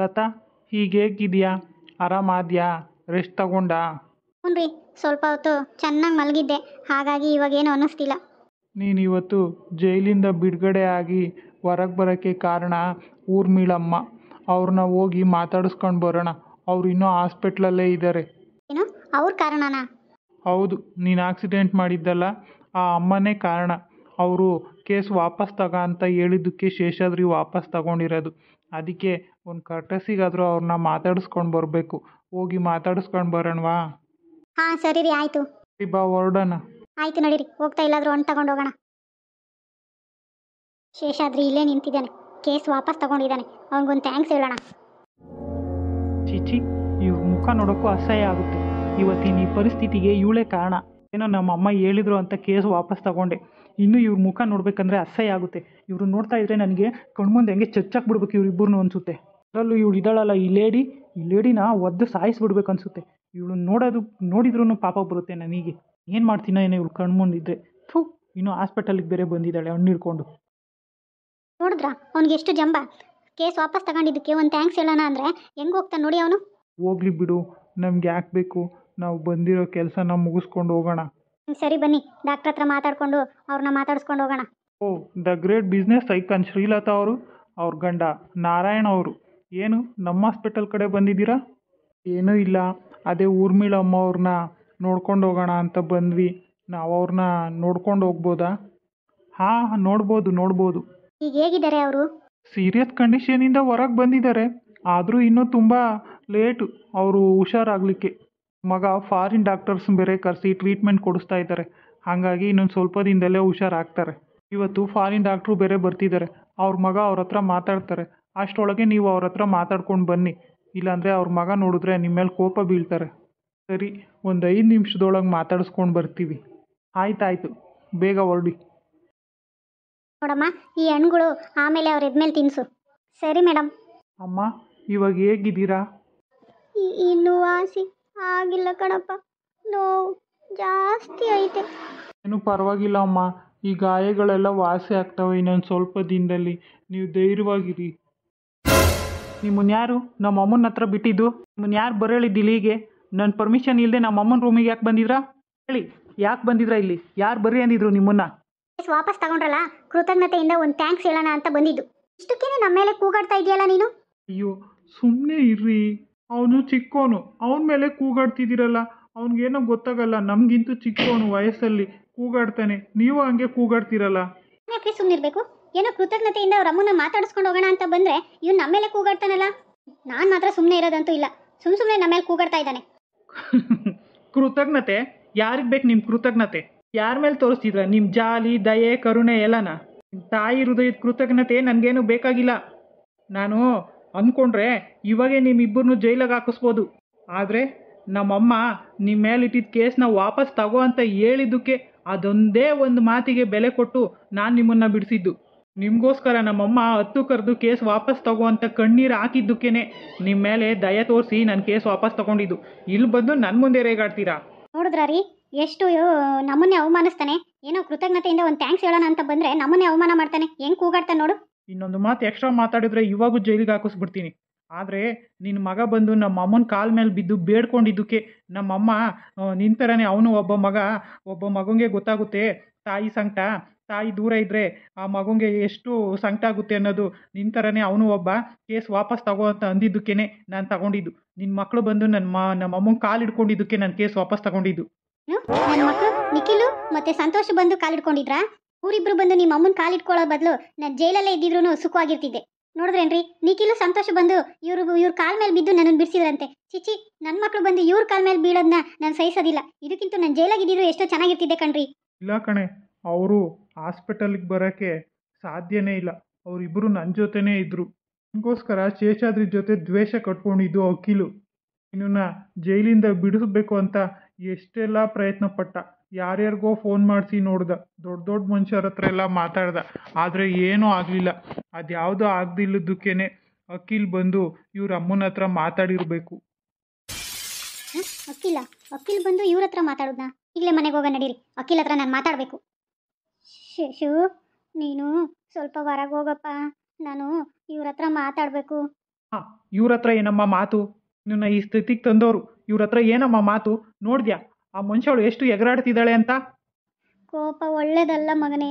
ಲತಾ ಈಗ ಹೇಗಿದೆಯಾ ಆರಾಮಾದ್ಯಾ ರೆಸ್ಟ್ ತಗೊಂಡಾ ಸ್ವಲ್ಪ ಹೊತ್ತು ಚೆನ್ನಾಗಿ ಮಲಗಿದ್ದೆ ಹಾಗಾಗಿ ಇವಾಗ ಏನು ಅನ್ನಿಸ್ತಿಲ್ಲ ನೀನು ಇವತ್ತು ಜೈಲಿಂದ ಬಿಡುಗಡೆ ಆಗಿ ಹೊರಗೆ ಬರೋಕ್ಕೆ ಕಾರಣ ಊರ್ಮಿಳಮ್ಮ ಅವ್ರನ್ನ ಹೋಗಿ ಮಾತಾಡಿಸ್ಕೊಂಡು ಬರೋಣ ಅವ್ರು ಇನ್ನೂ ಹಾಸ್ಪಿಟ್ಲಲ್ಲೇ ಇದ್ದಾರೆ ಏನು ಅವ್ರ ಕಾರಣನಾ ಹೌದು ನೀನು ಆಕ್ಸಿಡೆಂಟ್ ಮಾಡಿದ್ದಲ್ಲ ಆ ಅಮ್ಮನೇ ಕಾರಣ ಅವರು ಕೇಸ್ ವಾಪಸ್ ತಗೋ ಅಂತ ಹೇಳಿದ್ದಕ್ಕೆ ಶೇಷಾದ್ರಿ ವಾಪಸ್ ತಗೊಂಡಿರೋದು ಅದಕ್ಕೆ ಒಂದು ಕರ್ಟಸಿಗಾದರೂ ಅವ್ರನ್ನ ಮಾತಾಡಿಸ್ಕೊಂಡು ಬರಬೇಕು ಹೋಗಿ ಮಾತಾಡಿಸ್ಕೊಂಡು ಬರೋಣವಾ ಹಾಂ ಸರಿ ರೀ ಆಯ್ತು ಬಾ ಹೊರಡೋಣ ಆಯ್ತು ನಡೀರಿ ಹೋಗ್ತಾ ಇಲ್ಲಾದರೂ ಒಂದು ತಗೊಂಡು ಹೋಗೋಣ ಶೇಷಾದ್ರಿ ಇಲ್ಲೇ ನಿಂತಿದ್ದಾನೆ ಕೇಸ್ ವಾಪಸ್ ತಗೊಂಡಿದ್ದಾನೆ ಅವನಿಗೊಂದು ಥ್ಯಾಂಕ್ಸ್ ಹೇಳೋಣ ಚಿಚಿ ಇವ್ರ ಮುಖ ನೋಡೋಕ್ಕೂ ಅಸಹ್ಯ ಆಗುತ್ತೆ ಇವತ್ತಿನ ಈ ಪರಿಸ್ಥಿತಿಗೆ ಇವಳೇ ಕಾರಣ ಏನೋ ನಮ್ಮ ಅಮ್ಮ ಹೇಳಿದ್ರು ಅಂತ ಕೇಸ್ ವಾಪಸ್ ತಗೊಂಡೆ ಇನ್ನು ಇವ್ರ ಮುಖ ನೋಡಬೇಕಂದ್ರೆ ಅಸಹ್ಯ ಆಗುತ್ತೆ ಇವ್ರು ನೋಡ್ತಾ ಇದ್ರೆ ನನಗೆ ಕಣ್ಮುಂದೆ ಹೆಂಗೆ ಚಚ್ಚಾಕ್ಬಿಡ್ಬೇಕು ಇವರಿಬ್ಬರನ್ನೂ ಅನ್ಸುತ್ತೆ ಅದರಲ್ಲೂ ಇವಳು ಇದ್ದಾಳಲ್ಲ ಈ ಲೇಡಿ ಈ ಲೇಡಿನ ಒದ್ದು ಸಾಯಿಸ್ಬಿಡ್ಬೇಕು ಅನಿಸುತ್ತೆ ಇವಳು ನೋಡೋದು ನೋಡಿದ್ರೂ ಪಾಪ ಬರುತ್ತೆ ನನಗೆ ಏನು ಮಾಡ್ತೀನ ಏನೋ ಇವಳು ಕಣ್ಮುಂದಿದ್ರೆ ಥೂ ಇನ್ನೂ ಹಾಸ್ಪಿಟಲ್ಗೆ ಬೇರೆ ಬಂದಿದ್ದಾಳೆ ಹಣ್ಣು ಹಿಡ್ಕೊಂಡು ನೋಡಿದ್ರಾ ಅವ್ನಿಗೆ ಎಷ್ಟು ಜಂಬ ಕೇಸ್ ವಾಪಸ್ ತಗೊಂಡಿದ್ದಕ್ಕೆ ಒಂದು ಥ್ಯಾಂಕ್ಸ್ ಹೇಳೋಣ ಅಂದರೆ ಹೆಂಗೆ ಹೋಗ್ತಾನೆ ನೋಡಿ ಅವನು ಹೋಗ್ಲಿ ಬಿಡು ನಮ್ಗೆ ಯಾಕೆ ಬೇಕು ನಾವು ಬಂದಿರೋ ಕೆಲಸನ ಮುಗಿಸ್ಕೊಂಡು ಹೋಗೋಣ ಸರಿ ಬನ್ನಿ ಡಾಕ್ಟರ್ ಹತ್ರ ಮಾತಾಡ್ಕೊಂಡು ಅವ್ರನ್ನ ಮಾತಾಡ್ಸ್ಕೊಂಡು ಹೋಗೋಣ oh the great business icon Srilatha ಅವರು ಅವ್ರ ಗಂಡ ನಾರಾಯಣ ಅವರು ಏನು ನಮ್ಮ ಹಾಸ್ಪಿಟಲ್ ಕಡೆ ಬಂದಿದ್ದೀರಾ ಏನೂ ಇಲ್ಲ ಅದೇ ಊರ್ಮಿಳ ಅಮ್ಮ ಅವ್ರನ್ನ ನೋಡ್ಕೊಂಡು ಹೋಗೋಣ ಅಂತ ಬಂದ್ವಿ ನಾವು ಅವ್ರನ್ನ ನೋಡ್ಕೊಂಡು ಹೋಗ್ಬೋದಾ ಹಾಂ ನೋಡ್ಬೋದು ನೋಡ್ಬೋದು ಈಗ ಹೇಗಿದ್ದಾರೆ ಅವರು ಸೀರಿಯಸ್ ಕಂಡೀಷನಿಂದ ಹೊರಗೆ ಬಂದಿದ್ದಾರೆ ಆದರೂ ಇನ್ನೂ ತುಂಬ ಲೇಟು ಅವರು ಹುಷಾರಾಗಲಿಕ್ಕೆ ಮಗ ಫಾರಿನ್ ಡಾಕ್ಟರ್ಸ್ ಬೇರೆ ಕರೆಸಿ ಟ್ರೀಟ್ಮೆಂಟ್ ಕೊಡಿಸ್ತಾ ಇದ್ದಾರೆ ಹಾಗಾಗಿ ಇನ್ನೊಂದು ಸ್ವಲ್ಪ ದಿನದಲ್ಲೇ ಹುಷಾರಾಗ್ತಾರೆ ಇವತ್ತು ಫಾರಿನ್ ಡಾಕ್ಟ್ರು ಬೇರೆ ಬರ್ತಿದ್ದಾರೆ ಅವ್ರ ಮಗ ಅವ್ರ ಹತ್ರ ಮಾತಾಡ್ತಾರೆ ಅಷ್ಟೊಳಗೆ ನೀವು ಅವ್ರ ಹತ್ರ ಮಾತಾಡ್ಕೊಂಡು ಬನ್ನಿ ಇಲ್ಲಾಂದರೆ ಅವ್ರ ಮಗ ನೋಡಿದ್ರೆ ನಿಮ್ಮ ಮೇಲೆ ಕೋಪ ಬೀಳ್ತಾರೆ ಸರಿ ಒಂದು ಐದು ನಿಮಿಷದೊಳಗೆ ಮಾತಾಡಿಸ್ಕೊಂಡು ಬರ್ತೀವಿ ಆಯ್ತಾಯ್ತು ಬೇಗ ಹೊರಡಿ ನೋಡಮ್ಮ ಈ ಹಣ್ಣುಗಳು ಆಮೇಲೆ ಅವ್ರ ಎದ್ಮೇಲೆ ತಿನ್ಸು ಸರಿ ಮೇಡಮ್ ಅಮ್ಮ ಇವಾಗ ಹೇಗಿದ್ದೀರಾ ಇನ್ನು ವಾಸಿ ಆಗಿಲ್ಲ ಕಣಪ್ಪ ನೋವು ಜಾಸ್ತಿ ಐತೆ ಏನು ಪರವಾಗಿಲ್ಲ ಅಮ್ಮ ಈ ಗಾಯಗಳೆಲ್ಲ ವಾಸಿ ಆಗ್ತಾವೆ ಇನ್ನೊಂದು ಸ್ವಲ್ಪ ದಿನದಲ್ಲಿ ನೀವು ಧೈರ್ಯವಾಗಿರಿ ಯಾರು ನಮ್ಮ ಅಮ್ಮನ ಹತ್ರ ಬಿಟ್ಟಿದ್ದು ನಿಮ್ಮನ್ನ ಯಾರು ಬರೇಳಿದ್ದಿಲ್ಲ ಹೀಗೆ ನನ್ನ ಪರ್ಮಿಷನ್ ಇಲ್ಲದೆ ನಮ್ಮ ಅಮ್ಮನ ರೂಮಿಗೆ ಯಾಕೆ ಬಂದಿದ್ರಾ ಹೇಳಿ ಯಾಕೆ ಬಂದಿದ್ರಾ ಇಲ್ಲಿ ಯಾರು ಬರ್ರಿ ಅಂದಿದ್ರು ನಿಮ್ಮನ್ನ ವಾಪಸ್ ತಗೊಂಡ್ರಲ್ಲ ಕೃತಜ್ಞತೆಯಿಂದ ಒಂದು ಥ್ಯಾಂಕ್ಸ್ ಹೇಳೋಣ ಅಂತ ಬಂದಿದ್ದು ಇಷ್ಟಕ್ಕೇನೆ ನಮ್ಮ ಮೇಲೆ ಕೂಗಾಡ್ತಾ ಇದೆಯಲ್ಲ ನೀನು ಅಯ್ಯೋ ಸುಮ್ಮನೆ ಇರ್ರಿ ಅವನು ಚಿಕ್ಕೋನು ಅವನ ಮೇಲೆ ಕೂಗಾಡ್ತಿದ್ದೀರಲ್ಲ ಅವನಿಗೇನೋ ಗೊತ್ತಾಗಲ್ಲ ನಮಗಿಂತೂ ಚಿಕ್ಕೋನು ವಯಸ್ಸಲ್ಲಿ ಕೂಗಾಡ್ತಾನೆ ನೀವು ಹಂಗೆ ಕೂಗಾಡ್ತಿರಲ್ಲ ಯಾಕೆ ಸುಮ್ಮನಿರ್ಬೇಕು ಏನೋ ಕೃತಜ್ಞತೆಯಿಂದ ಅವ್ರ ಅಮ್ಮನ ಮಾತಾಡಿಸ್ಕೊಂಡು ಹೋಗೋಣ ಅಂತ ಬಂದ್ರೆ ಇವ್ನು ನಮ್ಮ ಮೇಲೆ ಕೂಗಾಡ್ತಾನಲ್ಲ ನಾನು ಮಾತ್ರ ಸುಮ್ಮನೆ ಇರೋದಂತೂ ಇಲ್ಲ ಸುಮ್ ಸುಮ್ಮನೆ ನಮ್ಮ ಮೇಲೆ ಕೂಗಾಡ್ತಾ ಇದ್ದಾನೆ ಕೃತಜ್ಞತೆ ಯಾರಿಗೆ ಬೇಕು ನಿಮ್ಮ ಕೃತಜ್ಞತೆ ಯಾರ ಮೇಲೆ ತೋರಿಸ್ತಿದ್ರ ನಿಮ್ಮ ಜಾಲಿ ದಯೆ ಕರುಣೆ ಎಲ್ಲನ ತಾಯಿ ಹೃದಯದ ಕೃತಜ್ಞತೆ ನನಗೇನು ಬೇಕಾಗಿಲ್ಲ ನಾನು ಅಂದ್ಕೊಂಡ್ರೆ ಇವಾಗೆ ನಿಮ್ಮಿಬ್ಬರನ್ನು ಜೈಲಿಗೆ ಹಾಕಿಸ್ಬೋದು ಆದರೆ ನಮ್ಮಮ್ಮ ನಿಮ್ಮ ಮೇಲೆ ಇಟ್ಟಿದ್ದ ಕೇಸ್ನ ವಾಪಸ್ ತಗೋ ಅಂತ ಹೇಳಿದ್ದಕ್ಕೆ ಅದೊಂದೇ ಒಂದು ಮಾತಿಗೆ ಬೆಲೆ ಕೊಟ್ಟು ನಾನು ನಿಮ್ಮನ್ನು ಬಿಡಿಸಿದ್ದು ನಿಮಗೋಸ್ಕರ ನಮ್ಮಮ್ಮ ಹತ್ತು ಕರೆದು ಕೇಸ್ ವಾಪಸ್ ತಗೋ ಅಂತ ಕಣ್ಣೀರು ಹಾಕಿದ್ದಕ್ಕೇ ನಿಮ್ಮ ಮೇಲೆ ದಯ ತೋರಿಸಿ ನನ್ನ ಕೇಸ್ ವಾಪಸ್ ತಗೊಂಡಿದ್ದು ಇಲ್ಲಿ ಬಂದು ನನ್ನ ಮುಂದೆ ರೇಗಾಡ್ತೀರಾ ನೋಡಿದ್ರಾ ರೀ ಎಷ್ಟು ನಮ್ಮನ್ನೇ ಅವಮಾನಿಸ್ತಾನೆ ಏನೋ ಕೃತಜ್ಞತೆಯಿಂದ ಒಂದು ಥ್ಯಾಂಕ್ಸ್ ಹೇಳೋಣ ಅಂತ ಬಂದರೆ ನಮ್ಮನ್ನೇ ಅವಮಾನ ಮಾಡ್ತಾನೆ ಹೆಂಗೆ ಕೂಗಾಡ್ತಾನೆ ನೋಡು ಇನ್ನೊಂದು ಮಾತು ಎಕ್ಸ್ಟ್ರಾ ಮಾತಾಡಿದ್ರೆ ಇವಾಗೂ ಜೈಲಿಗೆ ಹಾಕಿಸ್ಬಿಡ್ತೀನಿ ಆದರೆ ನಿನ್ನ ಮಗ ಬಂದು ನಮ್ಮ ಅಮ್ಮನ ಕಾಲ ಮೇಲೆ ಬಿದ್ದು ಬೇಡ್ಕೊಂಡಿದ್ದಕ್ಕೆ ನಮ್ಮಮ್ಮ ನಿನ್ನ ಥರನೇ ಅವನು ಒಬ್ಬ ಮಗ ಒಬ್ಬ ಮಗಂಗೆ ಗೊತ್ತಾಗುತ್ತೆ ತಾಯಿ ಸಂಕಟ ತಾಯಿ ದೂರ ಇದ್ದರೆ ಆ ಮಗಂಗೆ ಎಷ್ಟು ಸಂಕಟ ಆಗುತ್ತೆ ಅನ್ನೋದು ನಿನ್ನ ಥರನೇ ಅವನು ಒಬ್ಬ ಕೇಸ್ ವಾಪಸ್ ತಗೋ ಅಂತ ಅಂದಿದ್ದಕ್ಕೇ ನಾನು ತಗೊಂಡಿದ್ದು ನಿನ್ನ ಮಕ್ಕಳು ಬಂದು ನನ್ನ ಮ ನಮ್ಮ ಅಮ್ಮನ ಕಾಲು ಹಿಡ್ಕೊಂಡಿದ್ದಕ್ಕೆ ನಾನು ಕೇಸ್ ವಾಪಸ್ ತಗೊಂಡಿದ್ದು ನಿಖಿಲು ಮತ್ತೆ ಸಂತೋಷ ಬಂದು ಕಾಲಿಡ್ಕೊಂಡಿದ್ರಾ ಊರಿಬ್ರು ಬಂದು ನಿಮ್ಮ ಅಮ್ಮನ ಕಾಲಿಟ್ಕೊಳ್ಳೋ ಬದಲು ನಾನು ಜೈಲಲ್ಲೇ ಇದ್ದಿದ್ರು ಸುಖವಾಗಿರ್ತಿದ್ದೆ ನೋಡಿದ್ರೇನ್ರಿ ನಿಖಿಲು ಸಂತೋಷ ಬಂದು ಇವರು ಇವ್ರ ಕಾಲ್ ಮೇಲೆ ಬಿದ್ದು ನನ್ನನ್ನು ಬಿಡಿಸಿದ್ರಂತೆ ಚಿಚಿ ನನ್ನ ಮಕ್ಕಳು ಬಂದು ಇವ್ರ ಕಾಲ್ ಮೇಲೆ ಬೀಳೋದನ್ನ ನಾನು ಸಹಿಸೋದಿಲ್ಲ ಇದಕ್ಕಿಂತ ನಾನು ಜೈಲಾಗಿದ್ದಿದ್ರು ಎಷ್ಟೋ ಚೆನ್ನಾಗಿರ್ತಿದ್ದೆ ಕಣ್ರಿ ಇಲ್ಲ ಕಣೆ ಅವರು ಹಾಸ್ಪಿಟಲ್ಗೆ ಬರೋಕ್ಕೆ ಸಾಧ್ಯನೇ ಇಲ್ಲ ಅವರಿಬ್ಬರು ನನ್ನ ಜೊತೆನೇ ಇದ್ದರು ನಿಮಗೋಸ್ಕರ ಶೇಷಾದ್ರಿ ಜೊತೆ ದ್ವೇಷ ಕಟ್ಕೊಂಡಿದ್ದು ವಕೀಲು ಇನ್ನು ಜೈಲಿಂದ ಬಿಡಿಸಬೇಕು ಅಂತ ಎಷ್ಟೆಲ್ಲ ಪ್ರಯತ್ನ ಪಟ್ಟ ಯಾರ್ಯಾರಿಗೋ ಫೋನ್ ಮಾಡಿಸಿ ನೋಡ್ದೆ ದೊಡ್ಡ ದೊಡ್ಡ ಮನುಷ್ಯರ ಹತ್ರ ಎಲ್ಲ ಮಾತಾಡ್ದೆ ಆದರೆ ಏನೂ ಆಗಲಿಲ್ಲ ಅದು ಯಾವುದೂ ಅಖಿಲ್ ಬಂದು ಇವ್ರ ಅಮ್ಮನ ಹತ್ರ ಮಾತಾಡಿರಬೇಕು ಅಖಿಲ ಅಖಿಲ್ ಬಂದು ಇವ್ರ ಹತ್ರ ಮಾತಾಡೋದ್ನ ಇಲ್ಲೇ ಮನೆಗೆ ಹೋಗ ನಡೀರಿ ಅಖಿಲ್ ಹತ್ರ ನಾನು ಮಾತಾಡಬೇಕು ಶಿಶು ನೀನು ಸ್ವಲ್ಪ ಹೊರಗೆ ಹೋಗಪ್ಪ ನಾನು ಇವ್ರ ಹತ್ರ ಮಾತಾಡಬೇಕು ಹಾಂ ಇವ್ರ ಹತ್ರ ಏನಮ್ಮ ಮಾತು ನಿನ್ನ ಈ ಸ್ಥಿತಿಗೆ ತಂದವರು ಇವ್ರ ಹತ್ರ ಏನಮ್ಮ ಮಾತು ನೋಡಿದ್ಯಾ ಆ ಮನುಷ್ಯಳು ಎಷ್ಟು ಎಗರಾಡ್ತಿದ್ದಾಳೆ ಅಂತ ಕೋಪ ಒಳ್ಳೇದಲ್ಲ ಮಗನೇ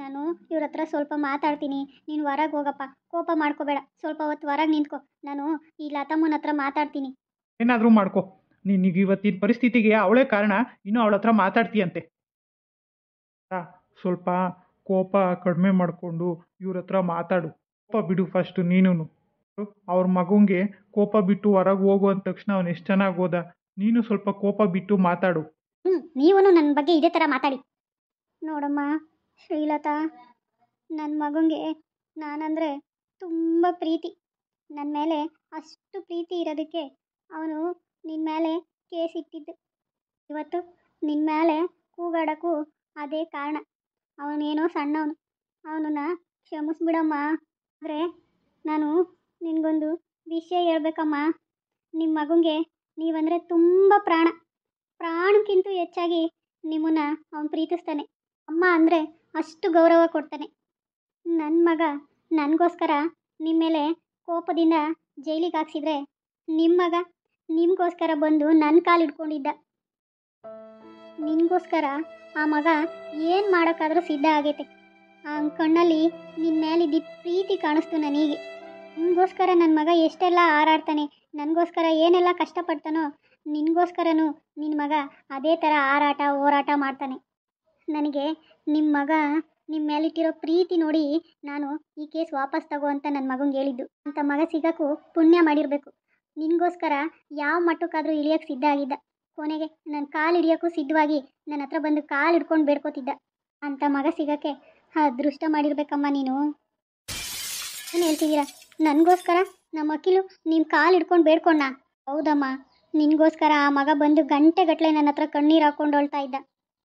ನಾನು ಇವ್ರ ಹತ್ರ ಸ್ವಲ್ಪ ಮಾತಾಡ್ತೀನಿ ನೀನು ಹೊರಗೆ ಹೋಗಪ್ಪ ಕೋಪ ಮಾಡ್ಕೋಬೇಡ ಸ್ವಲ್ಪ ಹೊತ್ತು ಹೊರಗೆ ನಿಂತ್ಕೋ ನಾನು ಈ ಲತಮ್ಮನ ಹತ್ರ ಮಾತಾಡ್ತೀನಿ ಏನಾದರೂ ಮಾಡ್ಕೋ ನಿನಗೆ ಇವತ್ತಿನ ಪರಿಸ್ಥಿತಿಗೆ ಅವಳೇ ಕಾರಣ ಇನ್ನೂ ಅವಳ ಹತ್ರ ಮಾತಾಡ್ತೀಯಂತೆ ಆ, ಸ್ವಲ್ಪ ಕೋಪ ಕಡಿಮೆ ಮಾಡಿಕೊಂಡು ಇವ್ರ ಹತ್ರ ಮಾತಾಡು ಕೋಪ ಬಿಡು ಫಸ್ಟು ನೀನು ಅವ್ರ ಮಗುಂಗೆ ಕೋಪ ಬಿಟ್ಟು ಹೊರಗೆ ಹೋಗು ಅಂದ ತಕ್ಷಣ ಅವನು ಎಷ್ಟು ಚೆನ್ನಾಗಿ ಹೋದ ನೀನು ಸ್ವಲ್ಪ ಕೋಪ ಬಿಟ್ಟು ಮಾತಾಡು ಹ್ಞೂ ನೀವೂ ನನ್ನ ಬಗ್ಗೆ ಇದೇ ಥರ ಮಾತಾಡಿ ನೋಡಮ್ಮ ಶ್ರೀಲತಾ ನನ್ನ ಮಗನಿಗೆ ನಾನಂದರೆ ತುಂಬ ಪ್ರೀತಿ ನನ್ನ ಮೇಲೆ ಅಷ್ಟು ಪ್ರೀತಿ ಇರೋದಕ್ಕೆ ಅವನು ನಿನ್ನ ಮೇಲೆ ಕೇಸ್ ಇಟ್ಟಿದ್ದು ಇವತ್ತು ನಿನ್ನ ಮೇಲೆ ಕೂಗಾಡೋಕ್ಕೂ ಅದೇ ಕಾರಣ ಅವನೇನೋ ಸಣ್ಣವನು ಅವನನ್ನ ಕ್ಷಮಿಸ್ಬಿಡಮ್ಮ ಆದರೆ ನಾನು ನಿನಗೊಂದು ವಿಷಯ ಹೇಳ್ಬೇಕಮ್ಮ ನಿಮ್ಮ ಮಗನಿಗೆ ನೀವಂದರೆ ತುಂಬ ಪ್ರಾಣ ಪ್ರಾಣಕ್ಕಿಂತೂ ಹೆಚ್ಚಾಗಿ ನಿಮ್ಮನ್ನು ಅವನು ಪ್ರೀತಿಸ್ತಾನೆ ಅಮ್ಮ ಅಂದರೆ ಅಷ್ಟು ಗೌರವ ಕೊಡ್ತಾನೆ ನನ್ನ ಮಗ ನನಗೋಸ್ಕರ ನಿಮ್ಮ ಮೇಲೆ ಕೋಪದಿಂದ ಜೈಲಿಗೆ ಹಾಕ್ಸಿದ್ರೆ ನಿಮ್ಮ ಮಗ ನಿಮಗೋಸ್ಕರ ಬಂದು ನನ್ನ ಕಾಲು ಹಿಡ್ಕೊಂಡಿದ್ದ ನಿನಗೋಸ್ಕರ ಆ ಮಗ ಏನು ಮಾಡೋಕ್ಕಾದ್ರೂ ಸಿದ್ಧ ಆಗೈತೆ ಆ ಕಣ್ಣಲ್ಲಿ ನಿನ್ನ ಮೇಲಿದ್ದ ಪ್ರೀತಿ ಕಾಣಿಸ್ತು ನನಗೆ ನಿಮಗೋಸ್ಕರ ನನ್ನ ಮಗ ಎಷ್ಟೆಲ್ಲ ಹಾರಾಡ್ತಾನೆ ನನಗೋಸ್ಕರ ಏನೆಲ್ಲ ಕಷ್ಟಪಡ್ತಾನೋ ನಿನಗೋಸ್ಕರನೂ ನಿನ್ನ ಮಗ ಅದೇ ಥರ ಆರಾಟ ಹೋರಾಟ ಮಾಡ್ತಾನೆ ನನಗೆ ನಿಮ್ಮ ಮಗ ನಿಮ್ಮ ಮೇಲಿಟ್ಟಿರೋ ಪ್ರೀತಿ ನೋಡಿ ನಾನು ಈ ಕೇಸ್ ವಾಪಸ್ ತಗೋ ಅಂತ ನನ್ನ ಮಗಂಗೆ ಹೇಳಿದ್ದು ಅಂತ ಮಗ ಸಿಗೋಕ್ಕೂ ಪುಣ್ಯ ಮಾಡಿರಬೇಕು ನಿನಗೋಸ್ಕರ ಯಾವ ಮಟ್ಟಕ್ಕಾದರೂ ಇಳಿಯೋಕ್ಕೆ ಸಿದ್ಧ ಆಗಿದ್ದ ಕೊನೆಗೆ ನನ್ನ ಕಾಲು ಹಿಡಿಯೋಕ್ಕೂ ಸಿದ್ಧವಾಗಿ ನನ್ನ ಹತ್ರ ಬಂದು ಕಾಲು ಹಿಡ್ಕೊಂಡು ಬೇಡ್ಕೋತಿದ್ದ ಅಂತ ಮಗ ಸಿಗೋಕ್ಕೆ ಅದೃಷ್ಟ ಮಾಡಿರ್ಬೇಕಮ್ಮ ನೀನು ಏನು ಹೇಳ್ತಿದ್ದೀರಾ ನನಗೋಸ್ಕರ ನಮ್ಮ ಅಕ್ಕಿಲು ನಿಮ್ಮ ಕಾಲು ಹಿಡ್ಕೊಂಡು ಬೇಡ್ಕೊಂಡ ಹೌದಮ್ಮ ನಿನ್ಗೋಸ್ಕರ ಆ ಮಗ ಬಂದು ಗಂಟೆಗಟ್ಟಲೆ ನನ್ನ ಹತ್ರ ಕಣ್ಣೀರು ಹಾಕೊಂಡು ಇದ್ದ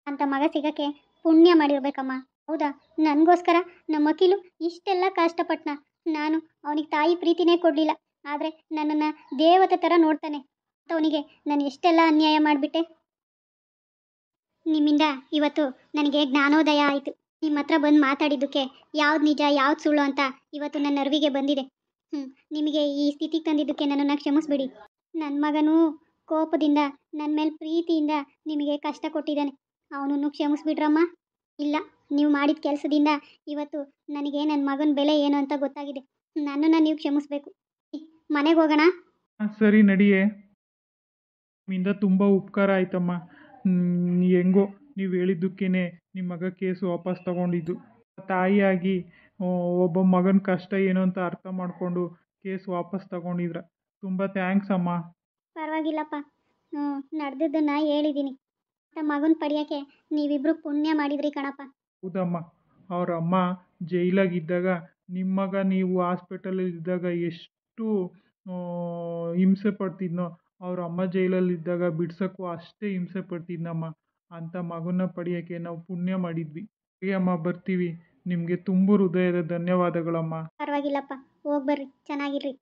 ಅಂತ ಮಗ ಸಿಗೋಕ್ಕೆ ಪುಣ್ಯ ಮಾಡಿರ್ಬೇಕಮ್ಮ ಹೌದಾ ನನಗೋಸ್ಕರ ನಮ್ಮ ಅಕ್ಕಿಲು ಇಷ್ಟೆಲ್ಲ ಕಷ್ಟಪಟ್ಟನ ನಾನು ಅವನಿಗೆ ತಾಯಿ ಪ್ರೀತಿನೇ ಕೊಡಲಿಲ್ಲ ಆದರೆ ನನ್ನನ್ನು ದೇವತೆ ಥರ ನೋಡ್ತಾನೆ ಅಂತ ಅವನಿಗೆ ನಾನು ಎಷ್ಟೆಲ್ಲ ಅನ್ಯಾಯ ಮಾಡಿಬಿಟ್ಟೆ ನಿಮ್ಮಿಂದ ಇವತ್ತು ನನಗೆ ಜ್ಞಾನೋದಯ ಆಯಿತು ನಿಮ್ಮ ಹತ್ರ ಬಂದು ಮಾತಾಡಿದ್ದಕ್ಕೆ ಯಾವ್ದು ನಿಜ ಯಾವ್ದು ಸುಳ್ಳು ಅಂತ ಇವತ್ತು ನನ್ನ ಅರಿವಿಗೆ ಬಂದಿದೆ ಹ್ಞೂ ನಿಮಗೆ ಈ ಸ್ಥಿತಿಗೆ ತಂದಿದ್ದಕ್ಕೆ ನನ್ನನ್ನು ಕ್ಷಮಿಸ್ಬಿಡಿ ನನ್ನ ಮಗನೂ ಕೋಪದಿಂದ ನನ್ನ ಮೇಲೆ ಪ್ರೀತಿಯಿಂದ ನಿಮಗೆ ಕಷ್ಟ ಕೊಟ್ಟಿದ್ದಾನೆ ಅವನನ್ನು ಕ್ಷಮಿಸ್ಬಿಡ್ರಮ್ಮ ಇಲ್ಲ ನೀವು ಮಾಡಿದ ಕೆಲಸದಿಂದ ಇವತ್ತು ನನಗೆ ನನ್ನ ಮಗನ ಬೆಲೆ ಏನು ಅಂತ ಗೊತ್ತಾಗಿದೆ ನನ್ನನ್ನು ನೀವು ಕ್ಷಮಿಸ್ಬೇಕು ಮನೆಗೆ ಹೋಗೋಣ ಸರಿ ನಡಿಯೇ ನಿಮ್ಮಿಂದ ತುಂಬ ಉಪಕಾರ ಆಯ್ತಮ್ಮ ಹೆಂಗೋ ನೀವು ಹೇಳಿದ್ದಕ್ಕೇನೆ ನಿಮ್ಮ ಮಗ ಕೇಸ್ ವಾಪಸ್ ತಗೊಂಡಿದ್ದು ತಾಯಿಯಾಗಿ ಒಬ್ಬ ಮಗನ ಕಷ್ಟ ಏನು ಅಂತ ಅರ್ಥ ಮಾಡಿಕೊಂಡು ಕೇಸ್ ವಾಪಸ್ ತಗೊಂಡಿದ್ರ ತುಂಬ ಥ್ಯಾಂಕ್ಸ್ ಅಮ್ಮ ಪರವಾಗಿಲ್ಲಪ್ಪ ಹ್ಞೂ ನಡೆದಿದ್ದನ್ನು ಹೇಳಿದ್ದೀನಿ ನಮ್ಮ ಮಗನ ಪಡೆಯೋಕ್ಕೆ ನೀವಿಬ್ರು ಪುಣ್ಯ ಮಾಡಿದ್ರಿ ಕಣಪ್ಪ ಹೌದಮ್ಮ ಅವ್ರ ಅಮ್ಮ ಜೈಲಾಗಿದ್ದಾಗ ನಿಮ್ಮ ಮಗ ನೀವು ಹಾಸ್ಪಿಟಲಲ್ಲಿದ್ದಾಗ ಎಷ್ಟು ಹಿಂಸೆ ಪಡ್ತಿದ್ನೋ ಅವ್ರ ಅಮ್ಮ ಜೈಲಲ್ಲಿದ್ದಾಗ ಬಿಡ್ಸೋಕ್ಕೂ ಅಷ್ಟೇ ಹಿಂಸೆ ಪಡ್ತಿದ್ನಮ್ಮ ಅಂತ ಮಗನ ಪಡೆಯೋಕ್ಕೆ ನಾವು ಪುಣ್ಯ ಮಾಡಿದ್ವಿ ಸರಿ ಅಮ್ಮ ಬರ್ತೀವಿ ನಿಮ್ಗೆ ತುಂಬು ಹೃದಯದ ಧನ್ಯವಾದಗಳಮ್ಮ ಪರವಾಗಿಲ್ಲಪ್ಪ ಹೋಗ್ಬರ್ರಿ ಚೆನ್ನಾಗಿರ್ರಿ